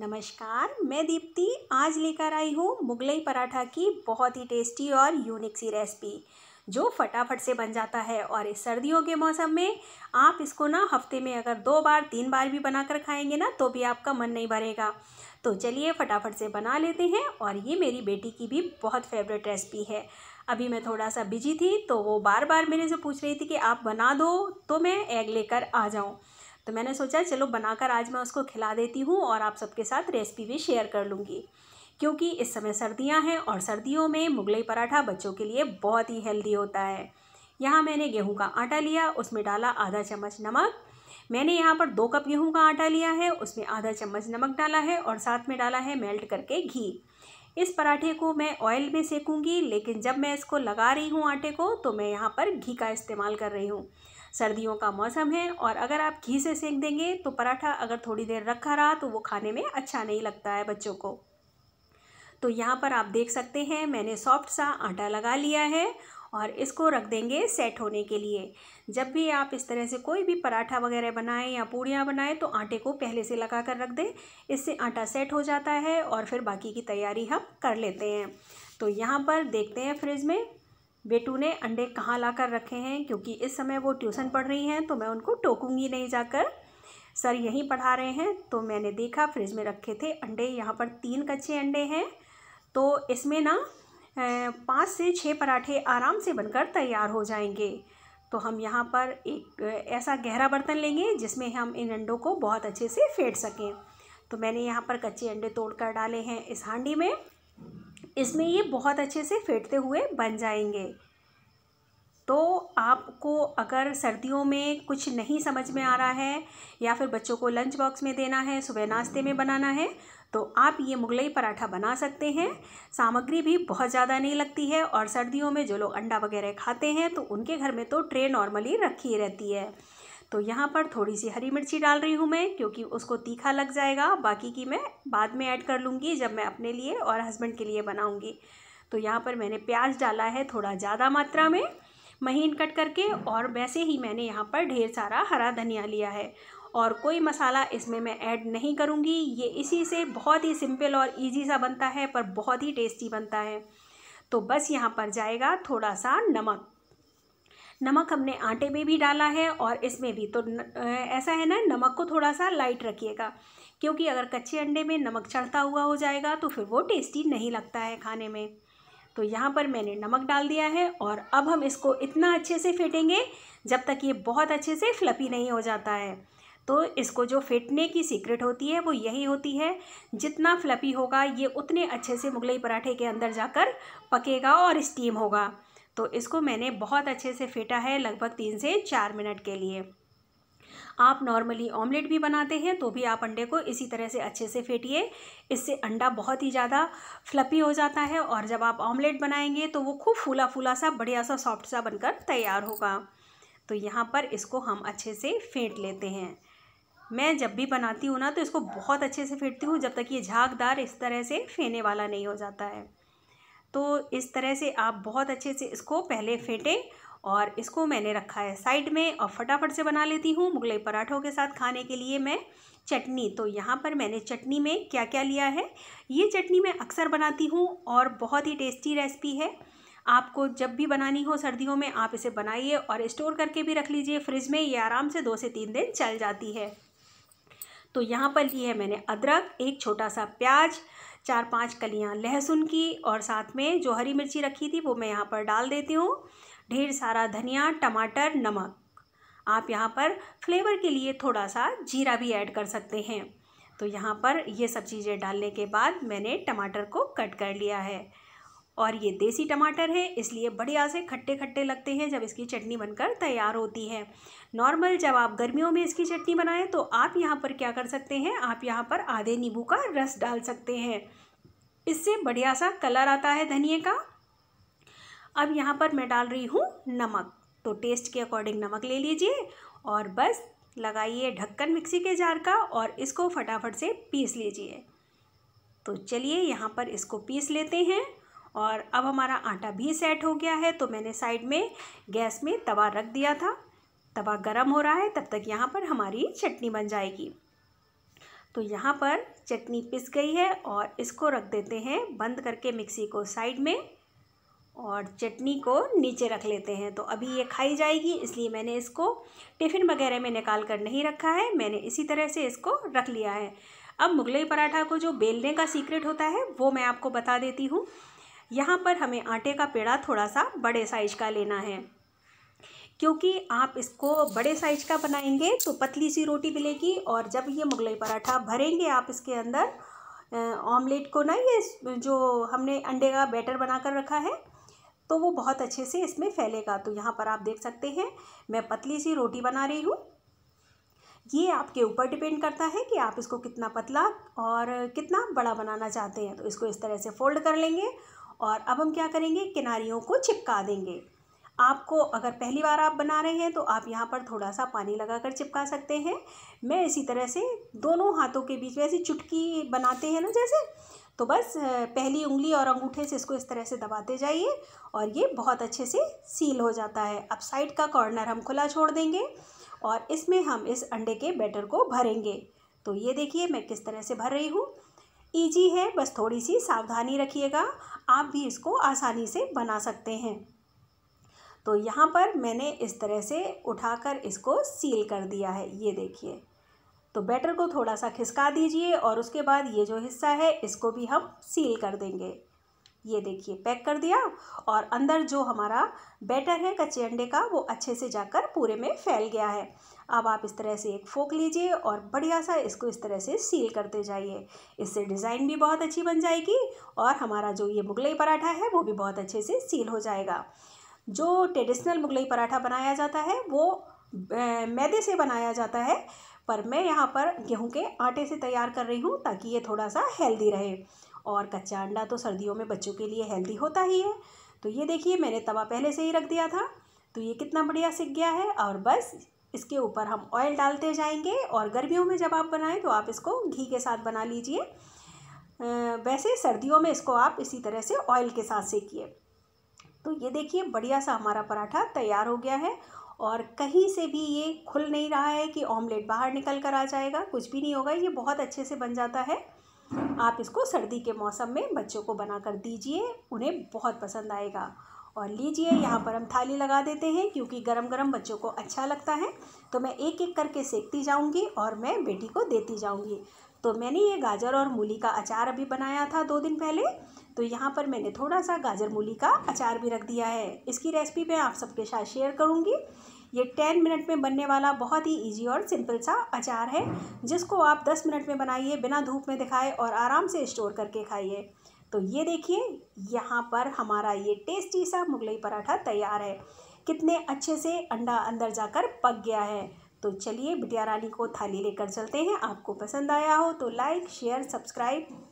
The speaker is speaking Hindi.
नमस्कार मैं दीप्ति आज लेकर आई हूँ मुगलई पराठा की बहुत ही टेस्टी और यूनिक सी रेसिपी जो फटाफट से बन जाता है और इस सर्दियों के मौसम में आप इसको ना हफ्ते में अगर दो बार तीन बार भी बनाकर खाएंगे ना तो भी आपका मन नहीं भरेगा तो चलिए फटाफट से बना लेते हैं और ये मेरी बेटी की भी बहुत फेवरेट रेसिपी है अभी मैं थोड़ा सा बिजी थी तो वो बार बार मेरे से पूछ रही थी कि आप बना दो तो मैं एग लेकर आ जाऊँ तो मैंने सोचा चलो बनाकर आज मैं उसको खिला देती हूँ और आप सबके साथ रेसिपी भी शेयर कर लूँगी क्योंकि इस समय सर्दियाँ हैं और सर्दियों में मुगलई पराठा बच्चों के लिए बहुत ही हेल्दी होता है यहाँ मैंने गेहूँ का आटा लिया उसमें डाला आधा चम्मच नमक मैंने यहाँ पर दो कप गेहूँ का आटा लिया है उसमें आधा चम्मच नमक डाला है और साथ में डाला है मेल्ट करके घी इस पराठे को मैं ऑयल में सेकूंगी लेकिन जब मैं इसको लगा रही हूँ आटे को तो मैं यहाँ पर घी का इस्तेमाल कर रही हूँ सर्दियों का मौसम है और अगर आप घी से सेक देंगे तो पराठा अगर थोड़ी देर रखा रहा तो वो खाने में अच्छा नहीं लगता है बच्चों को तो यहाँ पर आप देख सकते हैं मैंने सॉफ्ट सा आटा लगा लिया है और इसको रख देंगे सेट होने के लिए जब भी आप इस तरह से कोई भी पराठा वगैरह बनाएं या पूड़ियाँ बनाएं तो आटे को पहले से लगा कर रख दें इससे आटा सेट हो जाता है और फिर बाकी की तैयारी हम कर लेते हैं तो यहाँ पर देखते हैं फ्रिज में बेटू ने अंडे कहाँ ला कर रखे हैं क्योंकि इस समय वो ट्यूसन पढ़ रही हैं तो मैं उनको टोकूंगी नहीं जाकर सर यहीं पढ़ा रहे हैं तो मैंने देखा फ्रिज में रखे थे अंडे यहाँ पर तीन कच्चे अंडे हैं तो इसमें ना पाँच से छः पराठे आराम से बनकर तैयार हो जाएंगे तो हम यहाँ पर एक ऐसा गहरा बर्तन लेंगे जिसमें हम इन अंडों को बहुत अच्छे से फेंट सकें तो मैंने यहाँ पर कच्चे अंडे तोड़कर डाले हैं इस हांडी में इसमें ये बहुत अच्छे से फेंटते हुए बन जाएंगे तो आपको अगर सर्दियों में कुछ नहीं समझ में आ रहा है या फिर बच्चों को लंच बॉक्स में देना है सुबह नाश्ते में बनाना है तो आप ये मुगलई पराठा बना सकते हैं सामग्री भी बहुत ज़्यादा नहीं लगती है और सर्दियों में जो लोग अंडा वगैरह खाते हैं तो उनके घर में तो ट्रे नॉर्मली रखी रहती है तो यहाँ पर थोड़ी सी हरी मिर्ची डाल रही हूँ मैं क्योंकि उसको तीखा लग जाएगा बाकी की मैं बाद में ऐड कर लूँगी जब मैं अपने लिए और हस्बैंड के लिए बनाऊँगी तो यहाँ पर मैंने प्याज डाला है थोड़ा ज़्यादा मात्रा में महीन कट करके और वैसे ही मैंने यहाँ पर ढेर सारा हरा धनिया लिया है और कोई मसाला इसमें मैं ऐड नहीं करूँगी ये इसी से बहुत ही सिंपल और इजी सा बनता है पर बहुत ही टेस्टी बनता है तो बस यहाँ पर जाएगा थोड़ा सा नमक नमक हमने आटे में भी डाला है और इसमें भी तो न, ऐसा है ना नमक को थोड़ा सा लाइट रखिएगा क्योंकि अगर कच्चे अंडे में नमक चढ़ता हुआ हो जाएगा तो फिर वो टेस्टी नहीं लगता है खाने में तो यहाँ पर मैंने नमक डाल दिया है और अब हम इसको इतना अच्छे से फेंटेंगे जब तक ये बहुत अच्छे से फ्लपी नहीं हो जाता है तो इसको जो फेटने की सीक्रेट होती है वो यही होती है जितना फ्लपी होगा ये उतने अच्छे से मुगलई पराठे के अंदर जाकर पकेगा और स्टीम होगा तो इसको मैंने बहुत अच्छे से फेंटा है लगभग तीन से चार मिनट के लिए आप नॉर्मली ऑमलेट भी बनाते हैं तो भी आप अंडे को इसी तरह से अच्छे से फेंटिए इससे अंडा बहुत ही ज़्यादा फ्लपी हो जाता है और जब आप ऑमलेट बनाएंगे तो वो खूब फूला फूला सा बढ़िया सा सॉफ्ट सा बनकर तैयार होगा तो यहाँ पर इसको हम अच्छे से फेंट लेते हैं मैं जब भी बनाती हूँ ना तो इसको बहुत अच्छे से फेंटती हूँ जब तक ये झागदार इस तरह से फेंने वाला नहीं हो जाता है तो इस तरह से आप बहुत अच्छे से इसको पहले फेंटें और इसको मैंने रखा है साइड में और फटाफट से बना लेती हूँ मुगलई पराठों के साथ खाने के लिए मैं चटनी तो यहाँ पर मैंने चटनी में क्या क्या लिया है ये चटनी मैं अक्सर बनाती हूँ और बहुत ही टेस्टी रेसिपी है आपको जब भी बनानी हो सर्दियों में आप इसे बनाइए और स्टोर करके भी रख लीजिए फ्रिज में ये आराम से दो से तीन दिन चल जाती है तो यहाँ पर ली है मैंने अदरक एक छोटा सा प्याज चार पांच कलियां लहसुन की और साथ में जो हरी मिर्ची रखी थी वो मैं यहाँ पर डाल देती हूँ ढेर सारा धनिया टमाटर नमक आप यहाँ पर फ्लेवर के लिए थोड़ा सा जीरा भी ऐड कर सकते हैं तो यहाँ पर ये सब चीज़ें डालने के बाद मैंने टमाटर को कट कर लिया है और ये देसी टमाटर है इसलिए बढ़िया से खट्टे खट्टे लगते हैं जब इसकी चटनी बनकर तैयार होती है नॉर्मल जब आप गर्मियों में इसकी चटनी बनाएं तो आप यहाँ पर क्या कर सकते हैं आप यहाँ पर आधे नींबू का रस डाल सकते हैं इससे बढ़िया सा कलर आता है धनिए का अब यहाँ पर मैं डाल रही हूँ नमक तो टेस्ट के अकॉर्डिंग नमक ले लीजिए और बस लगाइए ढक्कन मिक्सी के जार का और इसको फटाफट से पीस लीजिए तो चलिए यहाँ पर इसको पीस लेते हैं और अब हमारा आटा भी सेट हो गया है तो मैंने साइड में गैस में तवा रख दिया था तवा गर्म हो रहा है तब तक यहाँ पर हमारी चटनी बन जाएगी तो यहाँ पर चटनी पिस गई है और इसको रख देते हैं बंद करके मिक्सी को साइड में और चटनी को नीचे रख लेते हैं तो अभी ये खाई जाएगी इसलिए मैंने इसको टिफ़िन वगैरह में निकाल कर नहीं रखा है मैंने इसी तरह से इसको रख लिया है अब मुगलई पराठा को जो बेलने का सीक्रेट होता है वो मैं आपको बता देती हूँ यहाँ पर हमें आटे का पेड़ा थोड़ा सा बड़े साइज का लेना है क्योंकि आप इसको बड़े साइज का बनाएंगे तो पतली सी रोटी मिलेगी और जब ये मुगलई पराठा भरेंगे आप इसके अंदर ऑमलेट को ना ये जो हमने अंडे का बैटर बना कर रखा है तो वो बहुत अच्छे से इसमें फैलेगा तो यहाँ पर आप देख सकते हैं मैं पतली सी रोटी बना रही हूँ ये आपके ऊपर डिपेंड करता है कि आप इसको कितना पतला और कितना बड़ा बनाना चाहते हैं तो इसको इस तरह से फोल्ड कर लेंगे और अब हम क्या करेंगे किनारियों को चिपका देंगे आपको अगर पहली बार आप बना रहे हैं तो आप यहाँ पर थोड़ा सा पानी लगा कर चिपका सकते हैं मैं इसी तरह से दोनों हाथों के बीच में ऐसी चुटकी बनाते हैं ना जैसे तो बस पहली उंगली और अंगूठे से इसको इस तरह से दबाते जाइए और ये बहुत अच्छे से सील हो जाता है अब साइड का कॉर्नर हम खुला छोड़ देंगे और इसमें हम इस अंडे के बैटर को भरेंगे तो ये देखिए मैं किस तरह से भर रही हूँ ईजी है बस थोड़ी सी सावधानी रखिएगा आप भी इसको आसानी से बना सकते हैं तो यहाँ पर मैंने इस तरह से उठाकर इसको सील कर दिया है ये देखिए तो बैटर को थोड़ा सा खिसका दीजिए और उसके बाद ये जो हिस्सा है इसको भी हम सील कर देंगे ये देखिए पैक कर दिया और अंदर जो हमारा बैटर है कच्चे अंडे का वो अच्छे से जाकर पूरे में फैल गया है अब आप इस तरह से एक फोक लीजिए और बढ़िया सा इसको इस तरह से सील करते जाइए इससे डिज़ाइन भी बहुत अच्छी बन जाएगी और हमारा जो ये मुगलई पराठा है वो भी बहुत अच्छे से सील हो जाएगा जो ट्रेडिशनल मुगलई पराठा बनाया जाता है वो मैदे से बनाया जाता है पर मैं यहाँ पर गेहूँ के आटे से तैयार कर रही हूँ ताकि ये थोड़ा सा हेल्दी रहे और कच्चा अंडा तो सर्दियों में बच्चों के लिए हेल्दी होता ही है तो ये देखिए मैंने तवा पहले से ही रख दिया था तो ये कितना बढ़िया सीख गया है और बस इसके ऊपर हम ऑयल डालते जाएंगे और गर्मियों में जब आप बनाएं तो आप इसको घी के साथ बना लीजिए वैसे सर्दियों में इसको आप इसी तरह से ऑयल के साथ सेकिए तो ये देखिए बढ़िया सा हमारा पराठा तैयार हो गया है और कहीं से भी ये खुल नहीं रहा है कि ऑमलेट बाहर निकल कर आ जाएगा कुछ भी नहीं होगा ये बहुत अच्छे से बन जाता है आप इसको सर्दी के मौसम में बच्चों को बना कर दीजिए उन्हें बहुत पसंद आएगा और लीजिए यहाँ पर हम थाली लगा देते हैं क्योंकि गरम गरम बच्चों को अच्छा लगता है तो मैं एक एक करके सेकती जाऊँगी और मैं बेटी को देती जाऊँगी तो मैंने ये गाजर और मूली का अचार अभी बनाया था दो दिन पहले तो यहाँ पर मैंने थोड़ा सा गाजर मूली का अचार भी रख दिया है इसकी रेसिपी मैं आप सबके साथ शेयर करूँगी ये टेन मिनट में बनने वाला बहुत ही इजी और सिंपल सा अचार है जिसको आप दस मिनट में बनाइए बिना धूप में दिखाए और आराम से स्टोर करके खाइए तो ये देखिए यहाँ पर हमारा ये टेस्टी सा मुगलई पराठा तैयार है कितने अच्छे से अंडा अंदर जाकर पक गया है तो चलिए बिटिया रानी को थाली लेकर चलते हैं आपको पसंद आया हो तो लाइक शेयर सब्सक्राइब